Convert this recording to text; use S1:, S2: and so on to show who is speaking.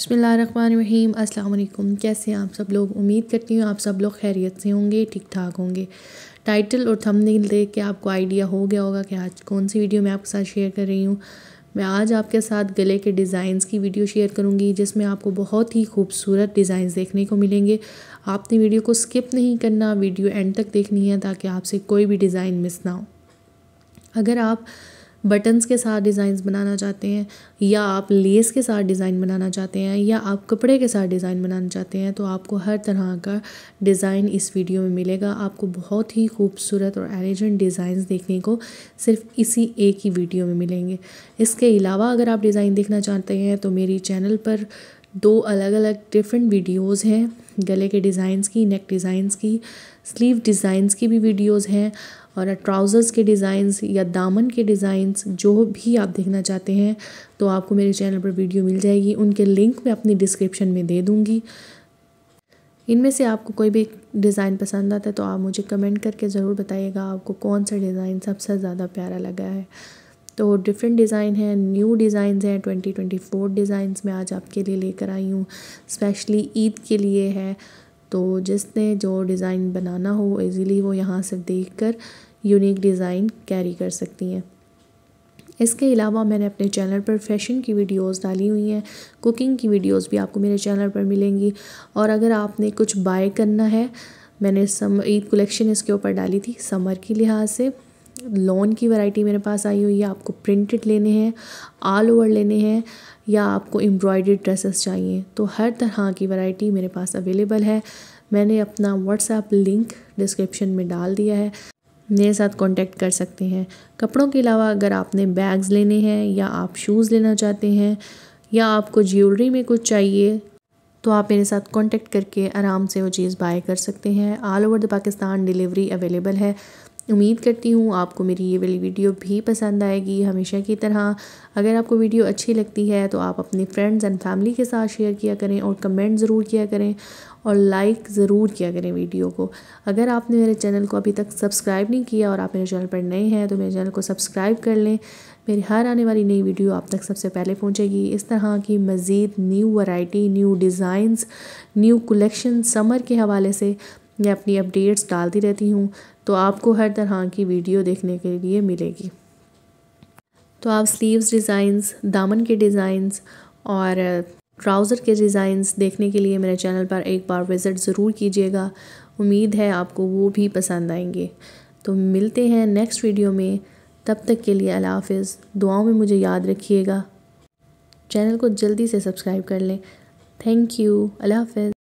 S1: बसमीम् अल्लाम कैसे हैं आप सब लोग उम्मीद करती हूँ आप सब लोग खैरियत से होंगे ठीक ठाक होंगे टाइटल और थंबनेल देख के आपको आइडिया हो गया होगा कि आज कौन सी वीडियो मैं आपके साथ शेयर कर रही हूँ मैं आज आपके साथ गले के डिज़ाइंस की वीडियो शेयर करूँगी जिसमें आपको बहुत ही खूबसूरत डिज़ाइंस देखने को मिलेंगे आपने वीडियो को स्किप नहीं करना वीडियो एंड तक देखनी है ताकि आपसे कोई भी डिज़ाइन मिस ना हो अगर आप बटन्स के साथ डिज़ाइंस बनाना चाहते हैं या आप लेस के साथ डिज़ाइन बनाना चाहते हैं या आप कपड़े के साथ डिज़ाइन बनाना चाहते हैं तो आपको हर तरह का डिज़ाइन इस वीडियो में मिलेगा आपको बहुत ही खूबसूरत और एलिजेंट डिज़ाइंस देखने को सिर्फ इसी एक ही वीडियो में मिलेंगे इसके अलावा अगर आप डिज़ाइन देखना चाहते हैं तो मेरी चैनल पर दो अलग अलग डिफरेंट वीडियोस हैं गले के डिज़ाइंस की नेक डिज़ाइंस की स्लीव डिज़ाइंस की भी वीडियोस हैं और ट्राउज़र्स के डिज़ाइंस या दामन के डिज़ाइंस जो भी आप देखना चाहते हैं तो आपको मेरे चैनल पर वीडियो मिल जाएगी उनके लिंक मैं अपनी डिस्क्रिप्शन में दे दूँगी इनमें से आपको कोई भी डिज़ाइन पसंद आता है तो आप मुझे कमेंट करके ज़रूर बताइएगा आपको कौन सा डिज़ाइन सबसे ज़्यादा प्यारा लगा है तो डिफरेंट डिज़ाइन है न्यू डिज़ाइन हैं ट्वेंटी ट्वेंटी फोर डिज़ाइन में आज आपके लिए लेकर आई हूँ स्पेशली ईद के लिए है तो जिसने जो डिज़ाइन बनाना हो इजीली वो यहाँ से देख कर यूनिक डिज़ाइन कैरी कर सकती हैं इसके अलावा मैंने अपने चैनल पर फैशन की वीडियोस डाली हुई हैं कुकिंग की वीडियोस भी आपको मेरे चैनल पर मिलेंगी और अगर आपने कुछ बाय करना है मैंने सम ईद कलेक्शन इसके ऊपर डाली थी समर के लिहाज से लॉन की वैरायटी मेरे पास आई हुई है आपको प्रिंटेड लेने हैं ऑल ओवर लेने हैं या आपको एम्ब्रॉयडरी ड्रेसेस चाहिए तो हर तरह की वैरायटी मेरे पास अवेलेबल है मैंने अपना व्हाट्सएप लिंक डिस्क्रिप्शन में डाल दिया है मेरे साथ कांटेक्ट कर सकते हैं कपड़ों के अलावा अगर आपने बैग्स लेने हैं या आप शूज़ लेना चाहते हैं या आपको ज्वेलरी में कुछ चाहिए तो आप मेरे साथ कांटेक्ट करके आराम से वो चीज़ बाय कर सकते हैं all over the Pakistan delivery available है उम्मीद करती हूँ आपको मेरी ये वाली वीडियो भी पसंद आएगी हमेशा की तरह अगर आपको वीडियो अच्छी लगती है तो आप अपने फ्रेंड्स एंड फैमिली के साथ शेयर किया करें और कमेंट ज़रूर किया करें और लाइक ज़रूर किया करें वीडियो को अगर आपने मेरे चैनल को अभी तक सब्सक्राइब नहीं किया और आप मेरे चैनल पर नए हैं तो मेरे चैनल को सब्सक्राइब कर लें मेरी हर आने वाली नई वीडियो आप तक सबसे पहले पहुंचेगी इस तरह की मज़ीद new variety new designs new collection summer के हवाले से मैं अपनी अपडेट्स डालती रहती हूँ तो आपको हर तरह की वीडियो देखने के लिए मिलेगी तो आप स्लीव्स डिज़ाइंस दामन के डिज़ाइंस और ट्राउज़र के डिज़ाइंस देखने के लिए मेरे चैनल पर एक बार विज़िट ज़रूर कीजिएगा उम्मीद है आपको वो भी पसंद आएंगे तो मिलते हैं नेक्स्ट वीडियो में तब तक के लिए अला हाफ दुआओं में मुझे याद रखिएगा चैनल को जल्दी से सब्सक्राइब कर लें थैंक यू अल्लाह हाफ